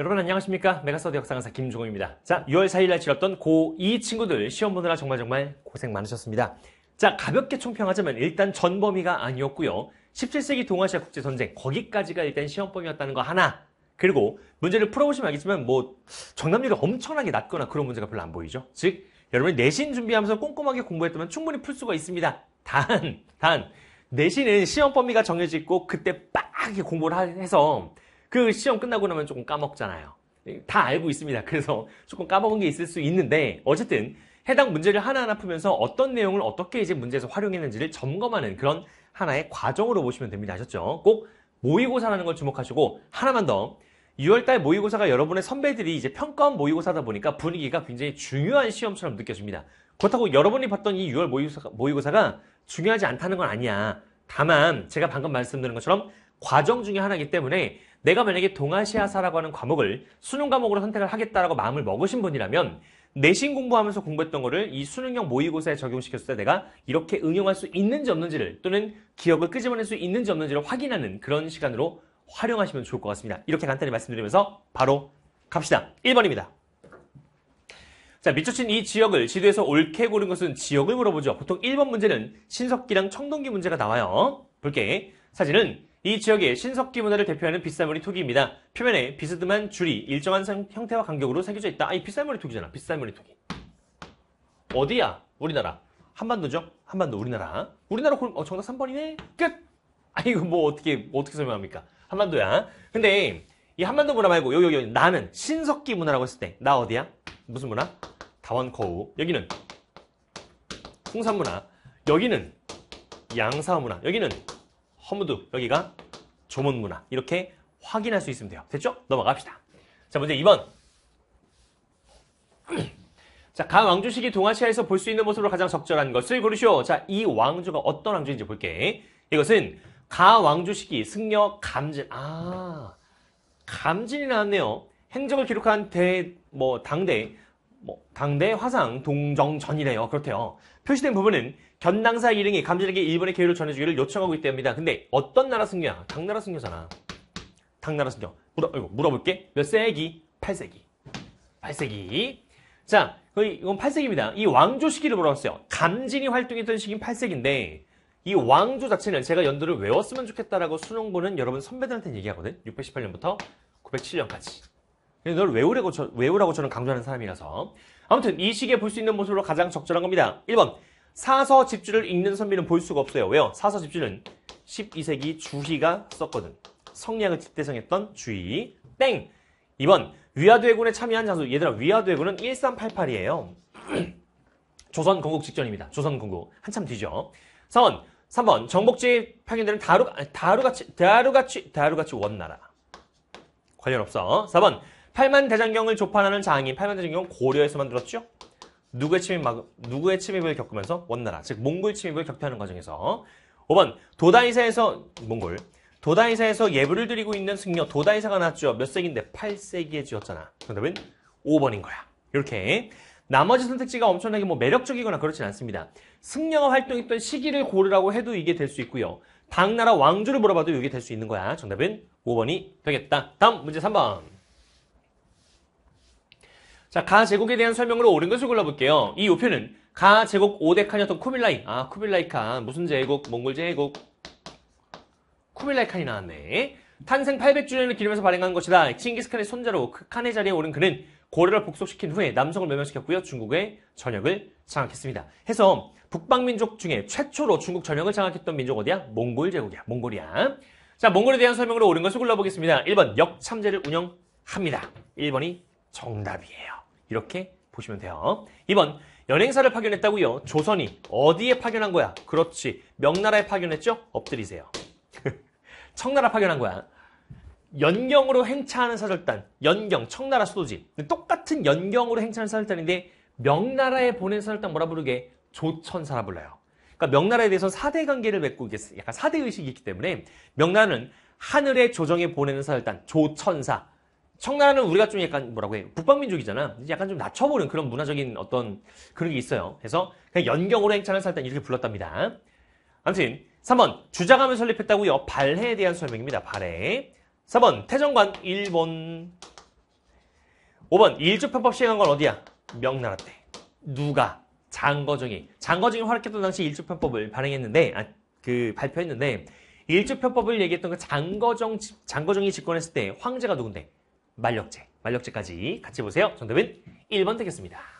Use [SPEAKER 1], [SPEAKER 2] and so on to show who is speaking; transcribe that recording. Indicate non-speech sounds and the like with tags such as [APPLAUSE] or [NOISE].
[SPEAKER 1] 여러분 안녕하십니까 메가스터디 역사강사 김종호입니다 자 6월 4일날 치렀던 고2 친구들 시험 보느라 정말 정말 고생 많으셨습니다 자 가볍게 총평하자면 일단 전범위가 아니었고요 17세기 동아시아 국제전쟁 거기까지가 일단 시험범위였다는 거 하나 그리고 문제를 풀어보시면 알겠지만 뭐 정답률이 엄청나게 낮거나 그런 문제가 별로 안 보이죠 즉 여러분이 내신 준비하면서 꼼꼼하게 공부했다면 충분히 풀 수가 있습니다 단, 단 내신은 시험 범위가 정해져 있고 그때 빡하게 공부를 해서 그 시험 끝나고 나면 조금 까먹잖아요. 다 알고 있습니다. 그래서 조금 까먹은 게 있을 수 있는데 어쨌든 해당 문제를 하나하나 풀면서 어떤 내용을 어떻게 이제 문제에서 활용했는지를 점검하는 그런 하나의 과정으로 보시면 됩니다. 아셨죠? 꼭 모의고사라는 걸 주목하시고 하나만 더 6월달 모의고사가 여러분의 선배들이 이제 평가원 모의고사다 보니까 분위기가 굉장히 중요한 시험처럼 느껴집니다. 그렇다고 여러분이 봤던 이 6월 모의고사가, 모의고사가 중요하지 않다는 건 아니야. 다만 제가 방금 말씀드린 것처럼 과정 중에 하나이기 때문에 내가 만약에 동아시아사라고 하는 과목을 수능 과목으로 선택을 하겠다라고 마음을 먹으신 분이라면 내신 공부하면서 공부했던 거를 이 수능형 모의고사에 적용시켰을 때 내가 이렇게 응용할 수 있는지 없는지를 또는 기억을 끄집어낼 수 있는지 없는지를 확인하는 그런 시간으로 활용하시면 좋을 것 같습니다. 이렇게 간단히 말씀드리면서 바로 갑시다. 1번입니다. 자, 미쳐친 이 지역을 지도에서 옳게 고른 것은 지역을 물어보죠. 보통 1번 문제는 신석기랑 청동기 문제가 나와요. 볼게. 사진은 이 지역의 신석기 문화를 대표하는 빗살머리 토기입니다. 표면에 비스듬한 줄이 일정한 형태와 간격으로 새겨져 있다. 아, 이 빗살머리 토기잖아. 빗살머리 토기. 어디야? 우리나라. 한반도죠? 한반도 우리나라. 우리나라 골, 어, 정답 3번이네? 끝! 아, 이거 뭐 어떻게, 어떻게 설명합니까? 한반도야. 근데 이 한반도 문화 말고 여기, 여기, 나는 신석기 문화라고 했을 때 나 어디야? 무슨 문화? 다원거우. 여기는 홍산문화. 여기는 양사문화. 여기는 허무두 여기가 조문문화 이렇게 확인할 수 있으면 돼요. 됐죠? 넘어갑시다. 자 문제 2번 [CLEARS THROAT] 자, 각 왕조 시기 동아시아에서 볼 수 있는 모습으로 가장 적절한 것을 고르시오. 자, 이 왕조가 어떤 왕조인지 볼게. 이것은 가 왕조 시기 승려 감진. 아, 감진이 나왔네요. 행적을 기록한 대, 뭐, 당대 뭐 당대 화상 동정 전이래요. 그렇대요. 표시된 부분은 견당사 일행이 감자에게 일본의 계율을 전해주기를 요청하고 있답니다. 근데 어떤 나라 승려야? 당나라 승려잖아. 당나라 승려. 물어, 이고 물어볼게. 몇 세기? 8세기. 8세기. 자, 이건 8세기입니다. 이 왕조 시기를 물어봤어요. 감진이 활동했던 시기인 8세기인데 이 왕조 자체는 제가 연도를 외웠으면 좋겠다라고 수능보는 여러분 선배들한테 얘기하거든. 618년부터 907년까지. 널 외우라고, 저, 외우라고 저는 강조하는 사람이라서 아무튼 이 시기에 볼 수 있는 모습으로 가장 적절한 겁니다. 1번 사서 집주를 읽는 선비는 볼 수가 없어요. 왜요? 사서 집주는 12세기 주희가 썼거든. 성량을 집대성했던 주희. 땡! 2번 위화도 해군에 참여한 장소. 얘들아 위화도 해군은 1388이에요. 조선 건국 직전입니다. 조선 건국. 한참 뒤죠. 4번 3번 정복지 파견되는 다루, 다루같이 다루같이 다루같이 원나라. 관련 없어. 4번 팔만대장경을 조판하는 장인 팔만대장경은 고려에서 만들었죠. 누구의 침입 막, 누구의 침입을 겪으면서 원나라 즉 몽골 침입을 격퇴하는 과정에서 5번 도다이사에서 몽골 도다이사에서 예불을 드리고 있는 승려 도다이사가 났죠. 몇 세기인데 8세기에 지었잖아. 정답은 5번인 거야. 이렇게 나머지 선택지가 엄청나게 뭐 매력적이거나 그렇진 않습니다. 승려가 활동했던 시기를 고르라고 해도 이게 될 수 있고요. 당나라 왕조를 물어봐도 이게 될 수 있는 거야. 정답은 5번이 되겠다. 다음 문제 3번. 자, 가제국에 대한 설명으로 옳은 것을 골라볼게요. 이우표는가제국 5데칸이었던 쿠빌라이. 아, 쿠빌라이 칸. 무슨 제국? 몽골 제국. 쿠빌라이 칸이 나왔네. 탄생 800주년을 기념해서 발행한 것이다. 칭기스칸의 손자로 그 칸의 자리에 오른 그는 고려를 복속시킨 후에 남성을 매명시켰고요 중국의 전역을 장악했습니다. 해서 북방민족 중에 최초로 중국 전역을 장악했던 민족 어디야? 몽골 제국이야. 몽골이야. 자, 몽골에 대한 설명으로 옳은 것을 골라보겠습니다. 1번 역참제를 운영합니다. 1번이 정답이에요. 이렇게 보시면 돼요. 2번 연행사를 파견했다고요? 조선이 어디에 파견한 거야? 그렇지. 명나라에 파견했죠? 엎드리세요. [LAUGHS] 청나라 파견한 거야. 연경으로 행차하는 사절단, 연경, 청나라 수도지. 똑같은 연경으로 행차하는 사절단인데 명나라에 보낸 사절단 뭐라 부르게? 조천사라 불러요. 그러니까 명나라에 대해서는 사대 관계를 맺고 약간 사대 의식이 있기 때문에 명나는 하늘의 조정에 보내는 사절단, 조천사. 청나라는 우리가 좀 약간 뭐라고 해요? 북방민족이잖아. 약간 좀 낮춰보는 그런 문화적인 어떤 그런 게 있어요. 그래서 그냥 연경으로 행차하는 살단 이렇게 불렀답니다. 아무튼 3번 주자감을 설립했다고요. 발해에 대한 설명입니다. 발해. 4번 태정관 일본. 5번 일조편법 시행한 건 어디야? 명나라 때. 누가? 장거정이. 장거정이 활약했던 당시 일조편법을 발행했는데 아, 그 발표했는데 일조편법을 얘기했던 그 장거정 장거정이 집권했을 때 황제가 누군데? 만력제, 만력제까지 같이 보세요. 정답은 1번 되겠습니다.